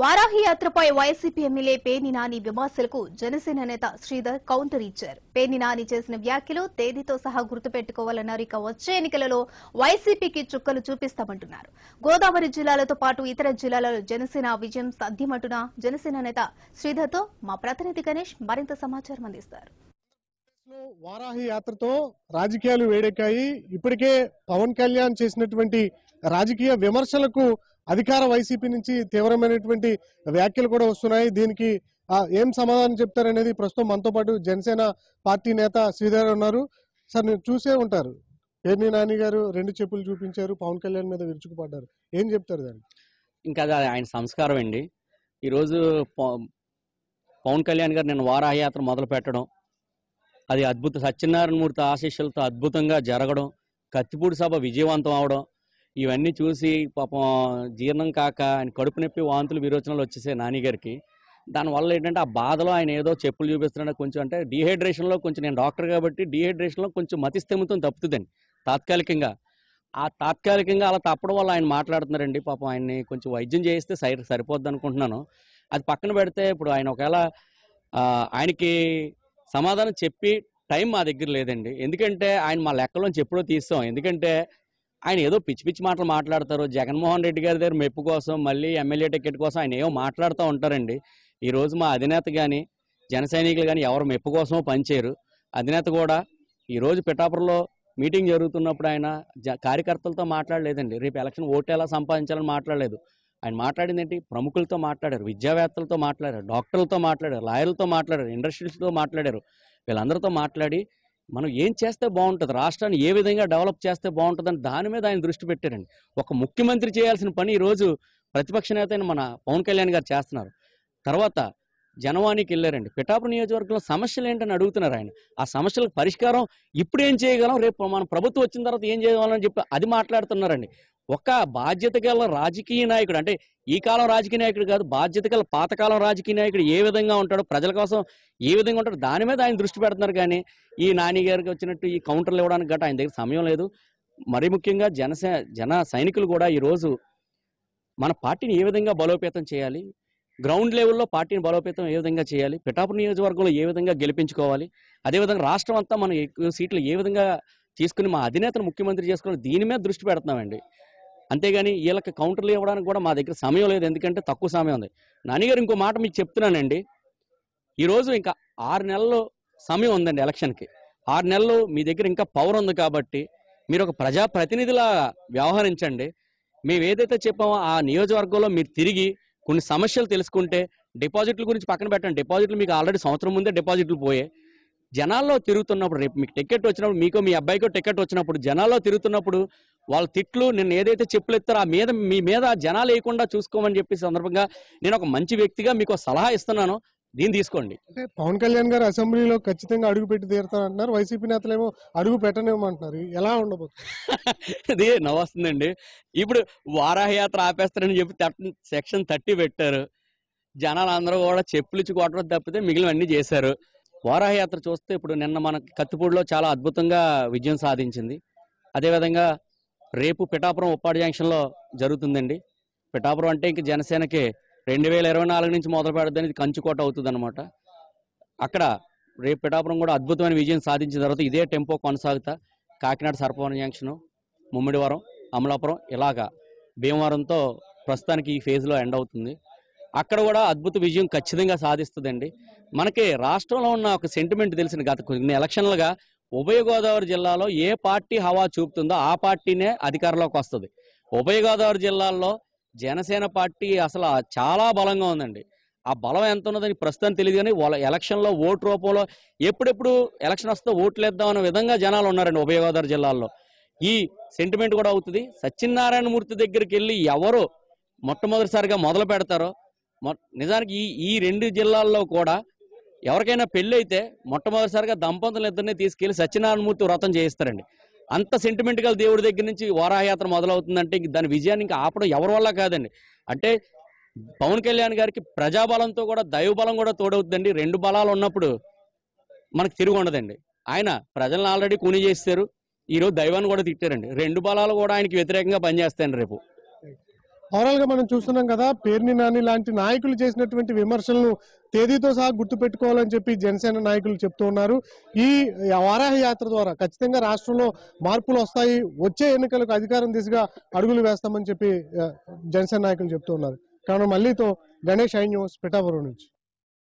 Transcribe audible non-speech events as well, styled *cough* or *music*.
Varahi యాత్రపై YCP MLA పేని నాని విమర్శలకు జనసేన నేత శ్రీధర్ కౌంటర్ ఇచ్చారు పేని నాని చేసిన వ్యాఖ్యలు తేదీతో సహా గుర్తుపెట్టుకోవాలన్నారు ఇక వచ్చే ఎన్నికలలో వైసీపీకి చుక్కలు చూపిస్తామంటున్నారు గోదావరి జిల్లాలతో పాటు ఇతర జిల్లాలలో జనసేన విజయం సాధ్యమంటున్న జనసేన నేత శ్రీధర్తో మా ప్రతినిధి గణేష్ మరింత సమాచారం అందిస్తారు వారాహి యాత్రతో రాజకీయాలు వేడెక్కాయి ఇప్పటికే పవన్ కళ్యాణ్ చేసినటువంటి రాజకీయ విమర్శలకు అధికార వైసీపీ నుంచి తీవ్రమైనటువంటి వ్యాఖ్యలు కూడా వస్తున్నాయి దీనికి ఏం సమాధానం చెప్తారనేది ప్రస్తుతం మనతో పాటు జనసేన పార్టీ నేత శ్రీధర్ ఉన్నారు సార్ నేను చూసే ఉంటారు పేర్ని నాని గారు రెండు చెప్పులు చూపించారు పవన్ కళ్యాణ్ మీద విరుచుకుపడ్డారు ఏం చెప్తారు దాన్ని ఇంకా అది ఆయన సంస్కారం అండి ఈరోజు పవన్ కళ్యాణ్ గారు నేను వారాహయాత్ర మొదలు పెట్టడం అది అద్భుత సత్యనారాయణమూర్తి ఆశీస్సులతో అద్భుతంగా జరగడం కత్తిపూడి సభ విజయవంతం అవడం ఇవన్నీ చూసి పాపం జీర్ణం కాక ఆయన కడుపు నొప్పి వాంతులు విరోచనలు వచ్చేసాయి నానిగారికి దానివల్ల ఏంటంటే ఆ బాధలో ఆయన ఏదో చెప్పులు చూపిస్తున్నాడు కొంచెం అంటే డిహైడ్రేషన్లో కొంచెం నేను డాక్టర్ కాబట్టి డిహైడ్రేషన్లో కొంచెం మతిస్థిమితం తప్పుతుందండి తాత్కాలికంగా ఆ తాత్కాలికంగా అలా తప్పడం వల్ల ఆయన మాట్లాడుతున్నారండి పాపం ఆయన్ని కొంచెం వైద్యం చేయిస్తే సరి సరిపోద్ది అనుకుంటున్నాను అది పక్కన పెడితే ఇప్పుడు ఆయన ఒకవేళ ఆయనకి సమాధానం చెప్పి టైం మా దగ్గర లేదండి ఎందుకంటే ఆయన మా లెక్కలోంచి ఎప్పుడో తీస్తాం ఎందుకంటే ఆయన ఏదో పిచ్చి పిచ్చి మాటలు మాట్లాడతారు జగన్మోహన్ రెడ్డి గారి దగ్గర మెప్పు కోసం మళ్ళీ ఎమ్మెల్యే టికెట్ కోసం ఆయన ఏమో మాట్లాడుతూ ఉంటారండి ఈరోజు మా అధినేత కానీ జన సైనికులు కానీ ఎవరు మెప్పు కోసమో పనిచేయరు అధినేత కూడా ఈరోజు పిఠాపురంలో మీటింగ్ జరుగుతున్నప్పుడు ఆయన కార్యకర్తలతో మాట్లాడలేదండి రేపు ఎలక్షన్ ఓటు ఎలా సంపాదించాలని మాట్లాడలేదు ఆయన మాట్లాడింది ఏంటి ప్రముఖులతో మాట్లాడారు విద్యావేత్తలతో మాట్లాడారు డాక్టర్లతో మాట్లాడారు లాయర్లతో మాట్లాడారు ఇండస్ట్రీస్తో మాట్లాడారు వీళ్ళందరితో మాట్లాడి మనం ఏం చేస్తే బాగుంటుంది రాష్ట్రాన్ని ఏ విధంగా డెవలప్ చేస్తే బాగుంటుందని దాని మీద ఆయన దృష్టి పెట్టారండి ఒక ముఖ్యమంత్రి చేయాల్సిన పని ఈరోజు ప్రతిపక్ష నేత మన పవన్ కళ్యాణ్ గారు చేస్తున్నారు తర్వాత జనవానికి వెళ్ళారండి పిఠాపు నియోజకవర్గంలో సమస్యలు ఏంటని అడుగుతున్నారు ఆయన ఆ సమస్యలకు పరిష్కారం ఇప్పుడు ఏం చేయగలం రేపు మన ప్రభుత్వం వచ్చిన తర్వాత ఏం చేయగలని చెప్పి అది మాట్లాడుతున్నారండి ఒక బాధ్యత గల రాజకీయ నాయకుడు అంటే ఈ కాలం రాజకీయ నాయకుడు కాదు బాధ్యత గల పాతకాలం రాజకీయ నాయకుడు ఏ విధంగా ఉంటాడో ప్రజల కోసం ఏ విధంగా ఉంటాడో దాని మీద ఆయన దృష్టి పెడుతున్నారు కానీ ఈ నాని గారికి వచ్చినట్టు ఈ కౌంటర్లు ఇవ్వడానికి గట్రా ఆయన దగ్గర సమయం లేదు మరి ముఖ్యంగా జనసే జన సైనికులు కూడా ఈరోజు మన పార్టీని ఏ విధంగా బలోపేతం చేయాలి గ్రౌండ్ లెవెల్లో పార్టీని బలోపేతం ఏ విధంగా చేయాలి పిఠాపురం నియోజకవర్గంలో ఏ విధంగా గెలిపించుకోవాలి అదేవిధంగా రాష్ట్రం అంతా మనం ఎక్కువ సీట్లు ఏ విధంగా తీసుకుని మా అధినేతను ముఖ్యమంత్రి చేసుకుని దీని మీద దృష్టి పెడుతున్నామండి అంతేగాని వీళ్ళకి కౌంటర్లు ఇవ్వడానికి కూడా మా దగ్గర సమయం లేదు ఎందుకంటే తక్కువ సమయం ఉంది నాన్నగారు ఇంకో మాట మీకు చెప్తున్నానండి ఈరోజు ఇంకా ఆరు నెలలు సమయం ఉందండి ఎలక్షన్కి ఆరు నెలలు మీ దగ్గర ఇంకా పవర్ ఉంది కాబట్టి మీరు ఒక ప్రజాప్రతినిధిలా వ్యవహరించండి మేము ఏదైతే చెప్పామో ఆ నియోజకవర్గంలో మీరు తిరిగి కొన్ని సమస్యలు తెలుసుకుంటే డిపాజిట్ల గురించి పక్కన పెట్టండి డిపాజిట్లు మీకు ఆల్రెడీ సంవత్సరం ముందే డిపాజిట్లు పోయే జనాల్లో తిరుగుతున్నప్పుడు రేపు మీకు టికెట్ వచ్చినప్పుడు మీకు మీ అబ్బాయికో టికెట్ వచ్చినప్పుడు జనాల్లో తిరుగుతున్నప్పుడు వాళ్ళ తిట్లు నేను ఏదైతే చెప్పులు ఇస్తారో ఆ మీద మీ మీద జనాలు వేయకుండా చూసుకోమని చెప్పి సందర్భంగా నేను ఒక మంచి వ్యక్తిగా మీకు సలహా ఇస్తున్నాను దీన్ని తీసుకోండి అంటే పవన్ కళ్యాణ్ గారు అసెంబ్లీలో ఖచ్చితంగా అడుగు పెట్టి తీరుతా అంటున్నారు వైసీపీ నేతలు ఏమో అడుగు పెట్టనేమంటున్నారు ఎలా ఉండబోతుంది *laughs* అది నవ్వస్తుందండి ఇప్పుడు వారాహయాత్ర ఆపేస్తారని చెప్పి సెక్షన్ థర్టీ పెట్టారు జనాలు అందరూ కూడా చెప్పులు ఇచ్చి కొట్టడం తప్పితే మిగిలిన అన్ని చేశారు వారాహయాత్ర చూస్తే ఇప్పుడు నిన్న మనకి కత్తిపూడిలో చాలా అద్భుతంగా విజయం సాధించింది అదేవిధంగా రేపు పిఠాపురం ఉప్పాడు జంక్షన్లో జరుగుతుందండి పిఠాపురం అంటే ఇంక జనసేనకి రెండు వేల ఇరవై నాలుగు నుంచి మొదలు పెడద్దని అనేది కంచుకోట అవుతుంది అనమాట అక్కడ రేపు పిఠాపురం కూడా అద్భుతమైన విజయం సాధించిన తర్వాత ఇదే టెంపో కొనసాగుతా కాకినాడ సర్పవరం జంక్షన్ ముమ్మిడివరం అమలాపురం ఇలాగా భీమవరంతో ప్రస్తుతానికి ఈ ఫేజ్లో ఎండ్ అవుతుంది అక్కడ కూడా అద్భుత విజయం ఖచ్చితంగా సాధిస్తుందండి మనకి రాష్ట్రంలో ఉన్న ఒక సెంటిమెంట్ తెలిసిన గత కొన్ని ఎలక్షన్లుగా ఉభయ గోదావరి జిల్లాలో ఏ పార్టీ హవా చూపుతుందో ఆ పార్టీనే అధికారంలోకి వస్తుంది ఉభయ గోదావరి జిల్లాల్లో జనసేన పార్టీ అసలు చాలా బలంగా ఉందండి ఆ బలం ఎంత ఉన్నదని ప్రస్తుతం తెలియదు కానీ వాళ్ళ ఎలక్షన్లో ఓటు రూపంలో ఎప్పుడెప్పుడు ఎలక్షన్ వస్తే ఓట్లేద్దాం అనే విధంగా జనాలు ఉన్నారండి ఉభయ గోదావరి జిల్లాల్లో ఈ సెంటిమెంట్ కూడా అవుతుంది సత్యనారాయణ మూర్తి దగ్గరికి వెళ్ళి ఎవరు మొట్టమొదటిసారిగా మొదలు పెడతారో నిజానికి ఈ ఈ రెండు జిల్లాల్లో కూడా ఎవరికైనా పెళ్ళి అయితే మొట్టమొదటిసారిగా దంపతులు ఇద్దరిని తీసుకెళ్లి సత్యనారాయణమూర్తి వ్రతం చేయిస్తారండి అంత సెంటిమెంట్గా దేవుడి దగ్గర నుంచి వారాయాత్ర మొదలవుతుందంటే దాని విజయాన్ని ఇంకా ఆపడం ఎవరి వల్ల కాదండి అంటే పవన్ కళ్యాణ్ గారికి ప్రజాబలంతో కూడా దైవబలం కూడా తోడవుతుందండి రెండు బలాలు ఉన్నప్పుడు మనకు తిరుగు ఉండదండి ఆయన ప్రజలను ఆల్రెడీ కూని చేస్తారు ఈరోజు దైవాన్ని కూడా తిట్టారండి రెండు బలాలు కూడా ఆయనకి వ్యతిరేకంగా పనిచేస్తాయండి రేపు ఓవరాల్ గా మనం చూస్తున్నాం కదా పేర్ని నాని లాంటి నాయకులు చేసినటువంటి విమర్శలను తేదీతో సహా గుర్తు పెట్టుకోవాలని చెప్పి జనసేన నాయకులు చెప్తూ ఉన్నారు ఈ వారాహ యాత్ర ద్వారా ఖచ్చితంగా రాష్ట్రంలో మార్పులు వస్తాయి వచ్చే ఎన్నికలకు అధికారం దిశగా అడుగులు వేస్తామని చెప్పి జనసేన నాయకులు చెప్తూ ఉన్నారు కానీ మళ్ళీతో గణేష్ ఐన్యూస్ పిఠాపురం నుంచి